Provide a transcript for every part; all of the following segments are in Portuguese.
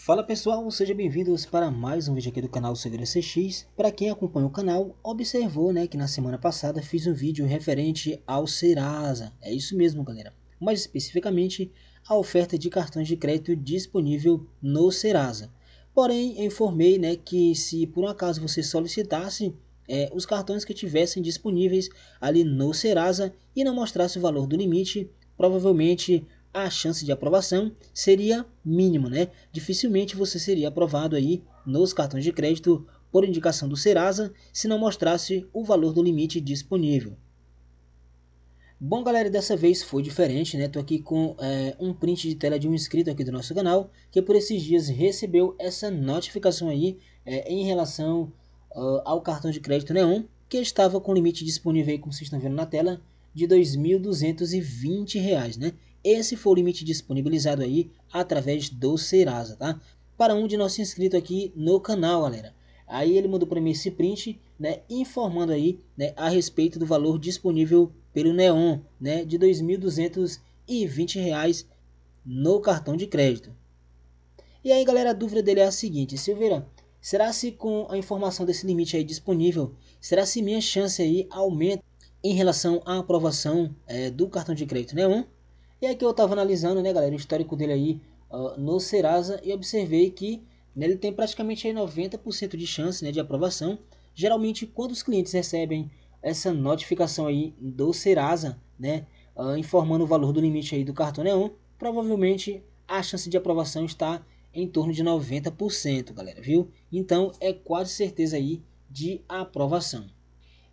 Fala pessoal, sejam bem-vindos para mais um vídeo aqui do canal Segredo CX. Para quem acompanha o canal, observou né, que na semana passada fiz um vídeo referente ao Serasa. É isso mesmo, galera. Mais especificamente, a oferta de cartões de crédito disponível no Serasa. Porém, informei né, que se por um acaso você solicitasse é, os cartões que tivessem disponíveis ali no Serasa e não mostrasse o valor do limite, provavelmente a chance de aprovação seria mínima, né? Dificilmente você seria aprovado aí nos cartões de crédito por indicação do Serasa se não mostrasse o valor do limite disponível. Bom, galera, dessa vez foi diferente, né? Tô aqui com é, um print de tela de um inscrito aqui do nosso canal que por esses dias recebeu essa notificação aí é, em relação uh, ao cartão de crédito Neon que estava com limite disponível aí, como vocês estão vendo na tela, de R$ 2.220, né? Esse foi o limite disponibilizado aí através do Serasa, tá? Para um de nossos inscritos aqui no canal, galera. Aí ele mandou para mim esse print, né, informando aí, né, a respeito do valor disponível pelo Neon, né, de R$ 2.220 no cartão de crédito. E aí, galera, a dúvida dele é a seguinte, Silveira, será se com a informação desse limite aí disponível, será se minha chance aí aumenta em relação à aprovação é, do cartão de crédito Neon? E aqui é eu estava analisando, né, galera, o histórico dele aí uh, no Serasa e observei que né, ele tem praticamente aí 90% de chance né, de aprovação. Geralmente, quando os clientes recebem essa notificação aí do Serasa, né, uh, informando o valor do limite aí do cartão Neon, né, provavelmente a chance de aprovação está em torno de 90%, galera, viu? Então, é quase certeza aí de aprovação.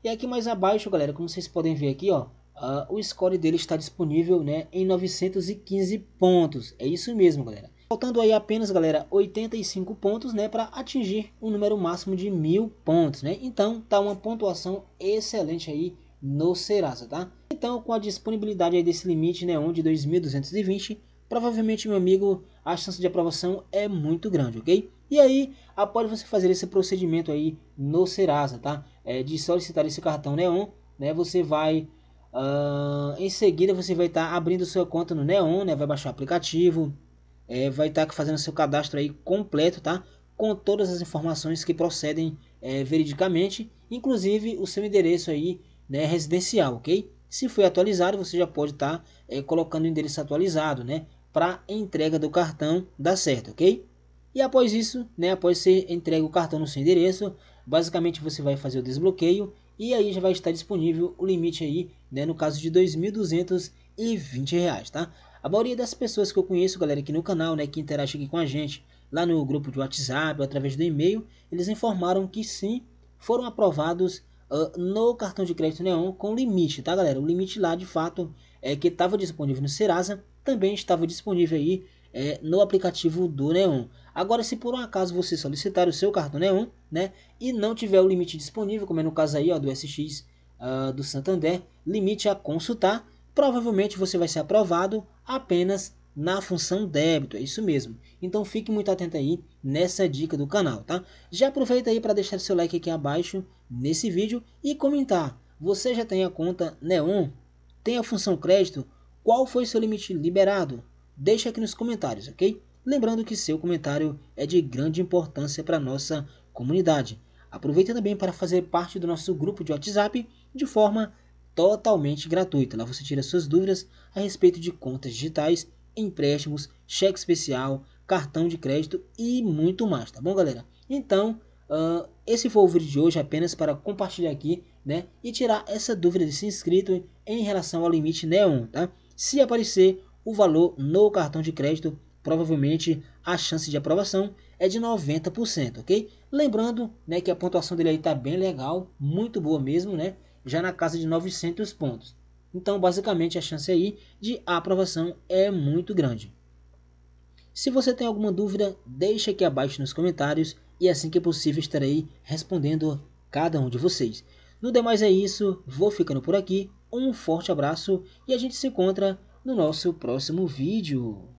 E aqui mais abaixo, galera, como vocês podem ver aqui, ó, Uh, o score dele está disponível né, em 915 pontos. É isso mesmo, galera. Faltando aí apenas, galera, 85 pontos né, para atingir o um número máximo de mil pontos. Né? Então, tá uma pontuação excelente aí no Serasa, tá? Então, com a disponibilidade aí desse limite, né, onde 2.220, provavelmente, meu amigo, a chance de aprovação é muito grande, ok? E aí, após você fazer esse procedimento aí no Serasa, tá? É, de solicitar esse cartão Neon, né, você vai Uh, em seguida você vai estar tá abrindo sua conta no Neon, né? Vai baixar o aplicativo, é, vai estar tá fazendo seu cadastro aí completo, tá? Com todas as informações que procedem é, veridicamente, inclusive o seu endereço aí, né? Residencial, ok? Se foi atualizado, você já pode estar tá, é, colocando o endereço atualizado, né? Para entrega do cartão dar certo, ok? E após isso, né? Após ser entregue o cartão no seu endereço, basicamente você vai fazer o desbloqueio e aí já vai estar disponível o limite aí, né, no caso de R$ 2.220, tá? A maioria das pessoas que eu conheço, galera, aqui no canal, né, que interage aqui com a gente, lá no grupo de WhatsApp, através do e-mail, eles informaram que sim, foram aprovados uh, no cartão de crédito Neon com limite, tá, galera? O limite lá, de fato, é que estava disponível no Serasa, também estava disponível aí é, no aplicativo do Neon. Agora, se por um acaso você solicitar o seu cartão Neon, né, e não tiver o limite disponível, como é no caso aí ó, do SX uh, ah, do Santander, limite a consultar, provavelmente você vai ser aprovado apenas na função débito, é isso mesmo. Então fique muito atento aí nessa dica do canal, tá? Já aproveita aí para deixar seu like aqui abaixo nesse vídeo e comentar. Você já tem a conta Neon? Tem a função crédito? Qual foi seu limite liberado? deixe aqui nos comentários, ok? Lembrando que seu comentário é de grande importância para a nossa comunidade. Aproveite também para fazer parte do nosso grupo de WhatsApp de forma totalmente gratuita. Lá você tira suas dúvidas a respeito de contas digitais, empréstimos, cheque especial, cartão de crédito e muito mais, tá bom, galera? Então, uh, esse foi o vídeo de hoje apenas para compartilhar aqui, né? E tirar essa dúvida desse inscrito em relação ao limite NEON, tá? Se aparecer o valor no cartão de crédito, provavelmente a chance de aprovação é de 90%, ok? Lembrando né, que a pontuação dele está bem legal, muito boa mesmo, né? Já na casa de 900 pontos. Então, basicamente, a chance aí de aprovação é muito grande. Se você tem alguma dúvida, deixe aqui abaixo nos comentários e assim que possível estarei respondendo cada um de vocês. No demais é isso, vou ficando por aqui, um forte abraço e a gente se encontra no nosso próximo vídeo.